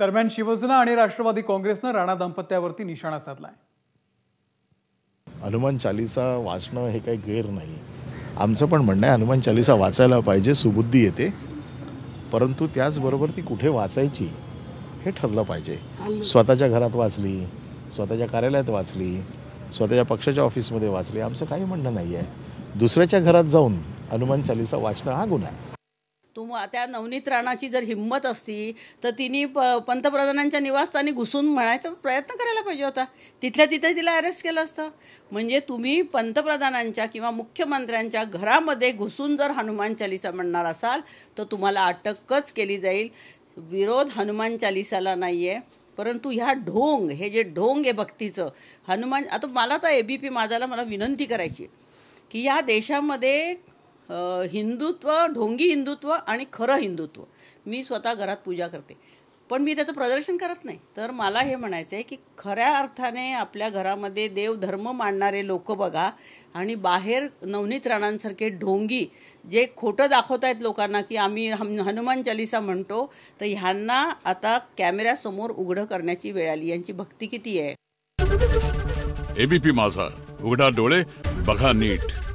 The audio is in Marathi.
दरम्यान शिवसेना आणि राष्ट्रवादी काँग्रेसनं राणा दाम्पत्यावरती निशाणा साधलाय हनुमान चालिसा वाचणं हे काही गैर नाही आमचं पण म्हणणं आहे हनुमान चालिसा वाचायला पाहिजे सुबुद्धी येते परंतु त्याचबरोबर ती कुठे वाचायची हे ठरलं पाहिजे स्वतःच्या घरात वाचली स्वतःच्या कार्यालयात वाचली स्वतःच्या पक्षाच्या ऑफिसमध्ये वाचली आमचं काही म्हणणं नाही आहे दुसऱ्याच्या घरात जाऊन हनुमान चालिसा वाचणं हा गुन्हा आहे तुम्हाला त्या नवनीत राणाची जर हिंमत असती तर तिने प पंतप्रधानांच्या निवासस्थानी घुसून म्हणायचा प्रयत्न करायला पाहिजे होता तिथल्या तिथे तिला अरेस्ट केलं असतं म्हणजे तुम्ही पंतप्रधानांच्या किंवा मुख्यमंत्र्यांच्या घरामध्ये घुसून जर हनुमान चालिसा म्हणणार असाल तर तुम्हाला अटकच केली जाईल विरोध हनुमान चालिसाला नाही आहे परंतु ह्या ढोंग हे जे ढोंग आहे भक्तीचं हनुमान आता मला तर ए बी पी माझाला मला विनंती करायची की या देशामध्ये हिंदुत्व ढोंगी हिंदुत्व आणि खरं हिंदुत्व मी स्वतः घरात पूजा करते पण मी त्याचं प्रदर्शन करत नाही तर मला हे म्हणायचं आहे की खऱ्या अर्थाने आपल्या घरामध्ये देवधर्म मांडणारे लोक बघा आणि बाहेर नवनीत राणांसारखे ढोंगी जे खोटं दाखवत आहेत लोकांना की आम्ही हनुमान चालिसा म्हणतो तर ह्यांना आता कॅमेऱ्यासमोर उघडं करण्याची वेळ आली यांची भक्ती किती आहे एबीपी माझा उघडा डोळे बघा नीट